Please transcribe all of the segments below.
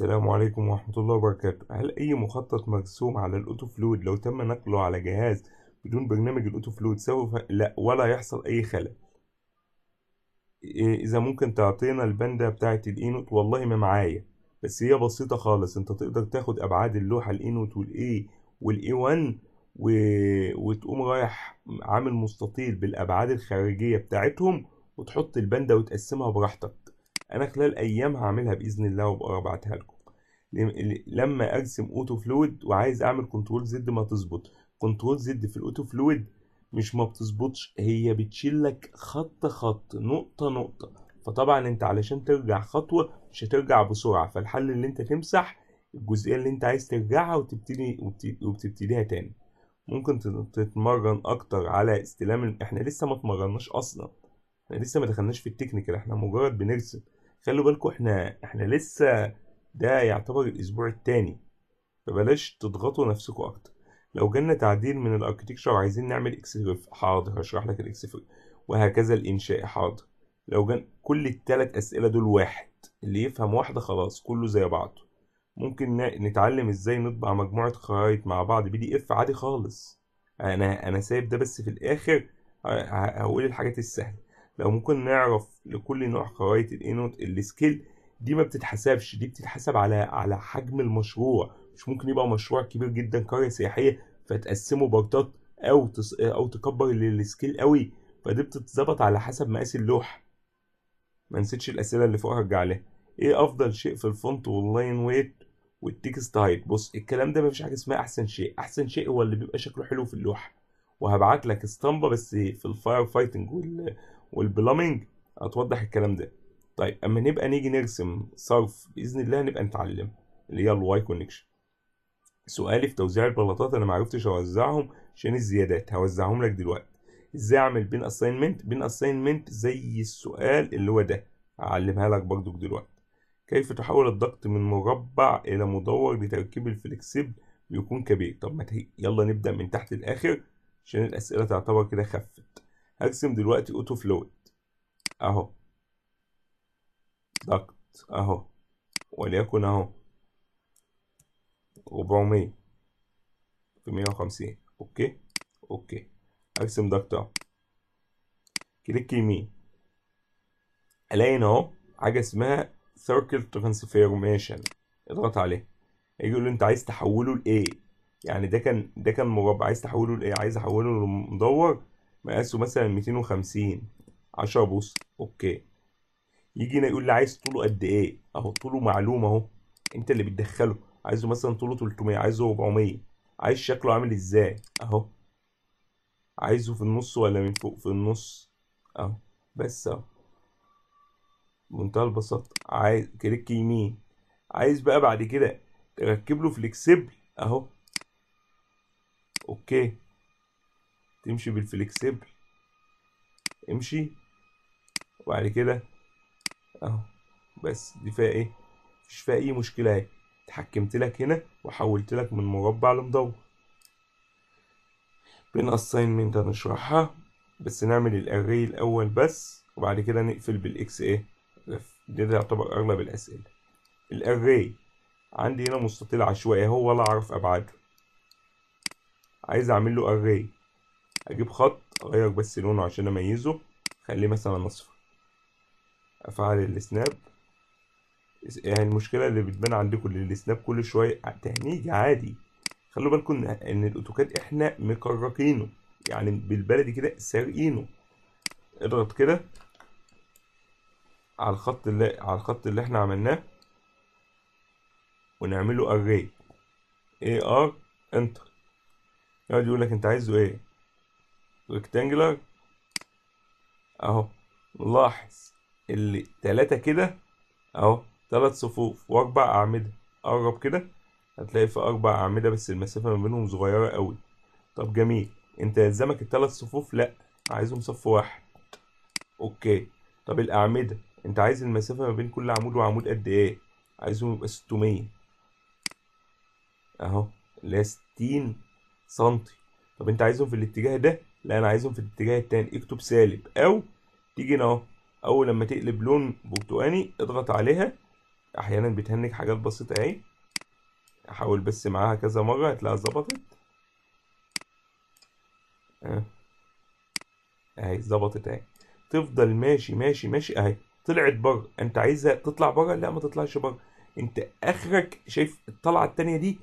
السلام عليكم ورحمة الله وبركاته هل أي مخطط مرسوم على الأوتو فلود لو تم نقله على جهاز بدون برنامج الأوتو فلود سوف لا ولا يحصل أي خلل إيه، إذا ممكن تعطينا الباندا بتاعة الإينوت والله ما معايا بس هي بسيطة خالص أنت تقدر تاخد أبعاد اللوحة الإينوت والإي والإي ون و... وتقوم رايح عامل مستطيل بالأبعاد الخارجية بتاعتهم وتحط الباندا وتقسمها براحتك انا خلال ايام هعملها باذن الله وابقى ابعتها لكم لما ارسم اوتو فلويد وعايز اعمل كنترول زد ما تظبط كنترول زد في الاوتو فلويد مش ما بتظبطش هي بتشيل لك خط خط نقطة نقطة فطبعا انت علشان ترجع خطوة مش هترجع بسرعة فالحل اللي انت تمسح الجزئية اللي انت عايز ترجعها وتبتدي وبتبتديها تاني ممكن تتمرن اكتر على استلام احنا لسه ما اتمرناش اصلا احنا لسه ما دخلناش في التكنيكال احنا مجرد بنرسم خلوا بالكم احنا احنا لسه ده يعتبر الاسبوع التاني فبلاش تضغطوا نفسكم اكتر لو جالنا تعديل من الاركتكشر وعايزين نعمل ريف حاضر هشرح لك الاكسفريف وهكذا الانشاء حاضر لو جن كل التلات اسئله دول واحد اللي يفهم واحده خلاص كله زي بعضه ممكن نتعلم ازاي نطبع مجموعه خرايط مع بعض بي دي اف عادي خالص انا انا سايب ده بس في الاخر هقول الحاجات السهله لو ممكن نعرف لكل نوع خرائط الانوت السكيل دي ما بتتحسبش دي بتتحسب على على حجم المشروع مش ممكن يبقى مشروع كبير جدا قرية سياحية فتقسمه بارتات او تس... او تكبر السكيل قوي فدي بتتظبط على حسب مقاس اللوح ما نسيتش الاسئله اللي فوق هرجع لها ايه افضل شيء في الفونت واللاين ويت والتكست هايت بص الكلام ده مفيش حاجه اسمها احسن شيء احسن شيء هو اللي بيبقى شكله حلو في اللوحه وهبعت لك اسطمبه بس في الفاير فايتنج وال والبلامنج هتوضح الكلام ده طيب اما نبقى نيجي نرسم صرف باذن الله نبقى نتعلم اللي هي الواي كونكشن سؤالي في توزيع البلاطات انا معرفتش اوزعهم عشان الزيادات هوزعهم لك دلوقتي ازاي اعمل بين اساينمنت بين اساينمنت زي السؤال اللي هو ده هعلمها لك برضك دلوقتي كيف تحول الضغط من مربع الى مدور لتركيب الفلكسيبل بيكون كبير طب ما يلا نبدا من تحت الاخر عشان الاسئله تعتبر كده خفت هرسم دلوقتي اوتو فلويد اهو ضغط اهو وليكن اهو 400 في 150 اوكي اوكي ارسم ضغط اهو كليك يمين الاقي هنا اهو حاجه اسمها سيركل ترانسفورميشن اضغط عليه هيجي يقول انت عايز تحوله لايه يعني ده كان ده كان مربع عايز تحوله لايه عايز احوله لمدور مقاسه مثلا 250 10 بوصة اوكي يجي هنا يقول لي عايز طوله قد ايه اهو طوله معلوم اهو انت اللي بتدخله عايزه مثلا طوله 300 عايزه 400 عايز شكله عامل ازاي اهو عايزه في النص ولا من فوق في النص اهو بس اهو بمنتهى البساطة عايز كليك يمين عايز بقى بعد كده تركب له فليكسبل اهو اوكي تمشي بالفليكسيبل امشي وبعد كده اهو بس دي فيها ايه مفيش فيها اي مشكله اهي اتحكمت لك هنا وحولت لك من مربع لمدور بين اساينمنت هنشرحها بس نعمل الاري الاول بس وبعد كده نقفل بالاكس ايه ده, ده يعتبر اغلب الاسئله الاري عندي هنا مستطيل عشوائي هو ولا اعرف ابعاده عايز اعمل له اري اجيب خط اغير بس لونه عشان اميزه خليه مثلا اصفر افعل السناب يعني المشكلة اللي بتبان عندكم ان السناب كل شوية تهنيج عادي خلوا بالكم ان الاوتوكاد احنا مكركينه يعني بالبلدي كده سارقينه اضغط كده على الخط اللي على الخط اللي احنا عملناه ونعمله array ار انتر يقعد يقول لك انت عايزه ايه ريكتانجلر اهو نلاحظ اللي تلاتة كده اهو تلات صفوف واربع اعمدة قرب كده هتلاقي في اربع اعمدة بس المسافة ما بينهم صغيرة قوي طب جميل انت يلزمك التلات صفوف لا عايزهم صف واحد اوكي طب الاعمدة انت عايز المسافة ما بين كل عمود وعمود قد ايه عايزهم يبقى ستمية اهو اللي هي ستين سنتي طب انت عايزهم في الاتجاه ده لا انا عايزهم في الاتجاه التاني اكتب سالب او تيجي هنا اهو اول لما تقلب لون برتقاني اضغط عليها احيانا بتهنج حاجات بسيطه اهي احاول بس معاها كذا مره هتلاقيها ظبطت اهي ظبطت اهي تفضل ماشي ماشي ماشي اهي طلعت بره انت عايزها تطلع بره لا ما تطلعش بره انت اخرك شايف الطلعه التانيه دي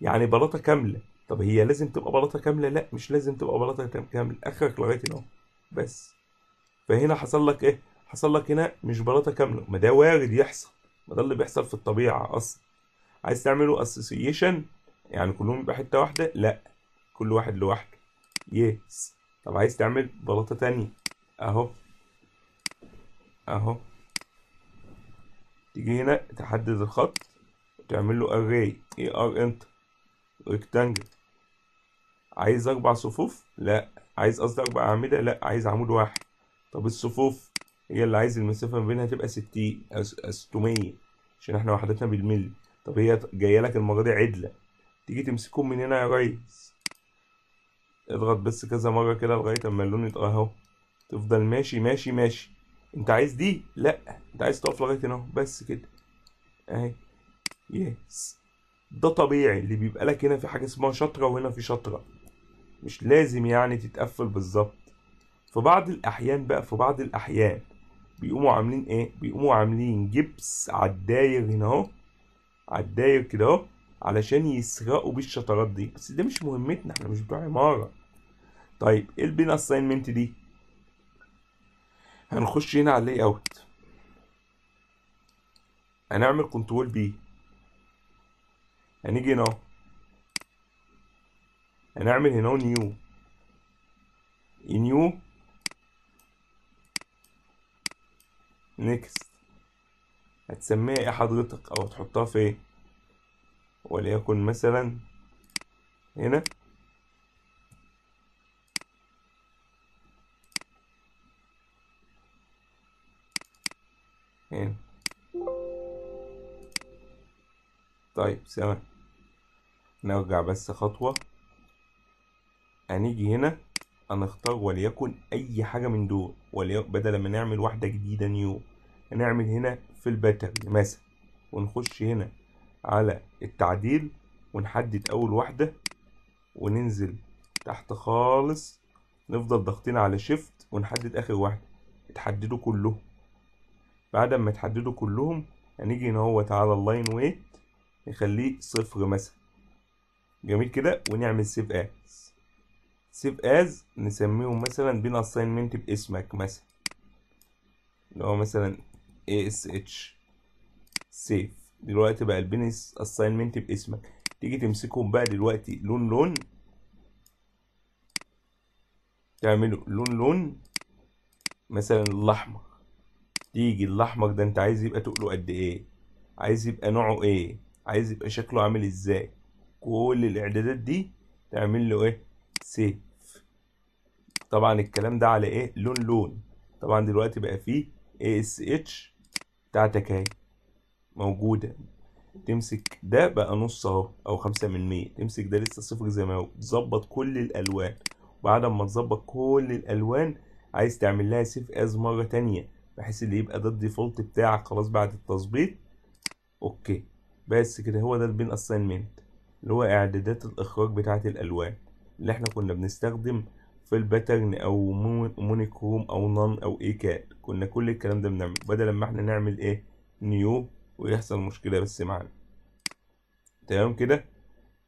يعني بلاطه كامله طب هي لازم تبقى بلاطه كامله لا مش لازم تبقى بلاطه كامله اخرك لغايه هنا بس فهنا حصل لك ايه حصل لك هنا مش بلاطه كامله ما ده وارد يحصل ما ده اللي بيحصل في الطبيعه اصلا عايز تعمله اسوسيشن يعني كلهم يبقى حته واحده لا كل واحد لوحده يس طب عايز تعمل بلاطه تانية اهو اهو تيجي هنا تحدد الخط وتعمل له اي ار انتر ريكتانجل عايز اربع صفوف لا عايز قصدي اربع اعمده لا عايز عمود واحد طب الصفوف هي اللي عايز المسافه ما بينها تبقى 60 600 عشان احنا وحدتنا بالملي طب هي جايه لك المره دي عدله تيجي تمسكهم من هنا يا ريس اضغط بس كذا مره كده لغايه اما اللون يطلع اهو تفضل ماشي ماشي ماشي انت عايز دي لا انت عايز تقف لغايه هنا بس كده اهي يس ده طبيعي اللي بيبقى لك هنا في حاجه اسمها شطره وهنا في شطره مش لازم يعني تتقفل بالظبط في بعض الأحيان بقى في بعض الأحيان بيقوموا عاملين إيه؟ بيقوموا عاملين جبس على الداير هنا أهو على الداير كده أهو علشان يسرقوا بيه الشطرات دي بس ده مش مهمتنا احنا مش بتوع عمارة طيب ايه البين اساينمنت دي هنخش هنا على اللاي اوت هنعمل كنترول بي هنيجي هنا اهو هنعمل يعني هنا نيو نيو نيكست هتسميها ايه حضرتك او هتحطها في ايه وليكن مثلا هنا هنا طيب سلام نرجع بس خطوة هنيجي هنا هنختار وليكن اي حاجة من دول بدل ما نعمل واحدة جديدة نيو هنعمل هنا في الباتري مثلا ونخش هنا على التعديل ونحدد اول واحدة وننزل تحت خالص نفضل ضغطين على شيفت ونحدد اخر واحدة تحددوا كلهم بعد ما تحددوا كلهم هنيجي هنا هو تعالى اللاين ويت نخليه صفر مثلا جميل كده ونعمل سيف اس سيف از نسميهم مثلا بين اساينمنت باسمك مثلا اللي هو مثلا اس اتش سيف دلوقتي بقى البين اساينمنت باسمك تيجي تمسكهم بقى دلوقتي لون لون تعمله لون لون مثلا الاحمر تيجي الاحمر ده انت عايز يبقى تقله قد ايه عايز يبقى نوعه ايه عايز يبقى شكله عامل ازاي كل الاعدادات دي تعمل له ايه سيف طبعا الكلام ده على ايه لون لون طبعا دلوقتي بقى فيه اي اس اتش بتاعتك اهي موجوده تمسك ده بقى نص اهو او خمسة من مية تمسك ده لسه صفر زي ما هو تظبط كل الالوان وبعد ما تظبط كل الالوان عايز تعمل لها سيف از مره تانية بحيث اللي يبقى ده الديفولت بتاعك خلاص بعد التظبيط اوكي بس كده هو ده البين اساينمنت اللي هو اعدادات الاخراج بتاعه الالوان اللي احنا كنا بنستخدم في الباترن او مونيكروم او نون او اي كان كنا كل الكلام ده بنعمله بدل ما احنا نعمل ايه نيو ويحصل مشكلة بس معانا تمام كده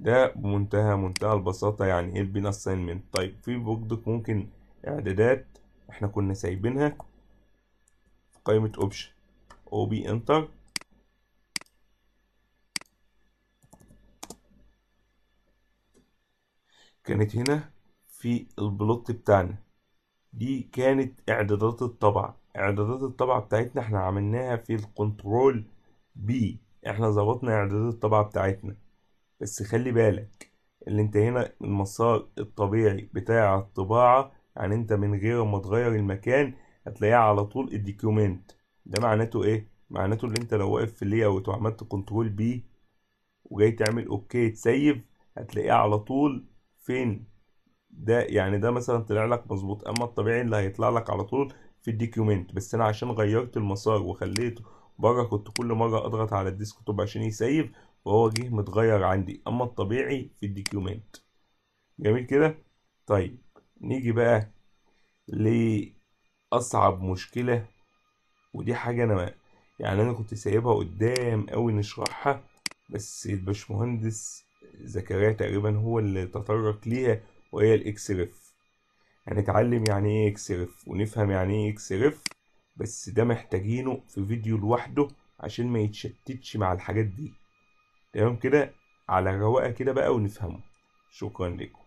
ده بمنتهى منتهى البساطة يعني ايه البين اساينمنت طيب في برضك ممكن اعدادات احنا كنا سايبينها في قائمة اوبشن او بي انتر كانت هنا في البلوت بتاعنا دي كانت اعدادات الطبعة اعدادات الطبعة بتاعتنا احنا عملناها في الكنترول بي احنا ظبطنا اعدادات الطبعة بتاعتنا بس خلي بالك اللي انت هنا المسار الطبيعي بتاع الطباعة يعني انت من غير ما تغير المكان هتلاقيه على طول الديكيومنت ده معناته ايه معناته اللي انت لو واقف في اللاyout وعملت كنترول بي وجاي تعمل اوكي تسيف هتلاقيه على طول فين ده يعني ده مثلا طلع لك مظبوط اما الطبيعي اللي هيطلع لك على طول في الديكيومنت بس انا عشان غيرت المسار وخليته بره كنت كل مره اضغط على الديسك توب عشان يسيف وهو جه متغير عندي اما الطبيعي في الديكيومنت جميل كده طيب نيجي بقى لاصعب مشكله ودي حاجه انا ما يعني انا كنت سايبها قدام قوي نشرحها بس الباشمهندس زكريا تقريبا هو اللي تطرق ليها وهي الاكس ريف يعني هنتعلم يعني ايه اكس ريف ونفهم يعني ايه اكس ريف بس ده محتاجينه في فيديو لوحده عشان ما يتشتتش مع الحاجات دي تمام كده على رواقه كده بقى ونفهمه شكرا لكم